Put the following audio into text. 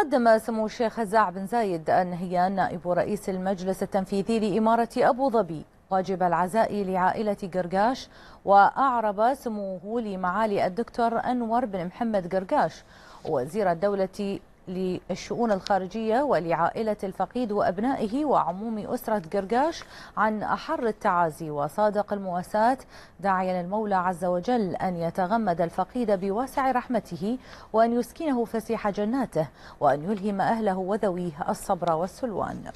قدم سمو الشيخ زاع بن زايد النهيان نائب رئيس المجلس التنفيذي لإمارة أبو ظبي واجب العزاء لعائلة قرقاش وأعرب سموه لمعالي الدكتور أنور بن محمد قرقاش وزير الدولة للشؤون الخارجية ولعائلة الفقيد وأبنائه وعموم أسرة قرقاش عن أحر التعازي وصادق المواساة داعيا للمولى عز وجل أن يتغمد الفقيد بواسع رحمته وأن يسكنه فسيح جناته وأن يلهم أهله وذويه الصبر والسلوان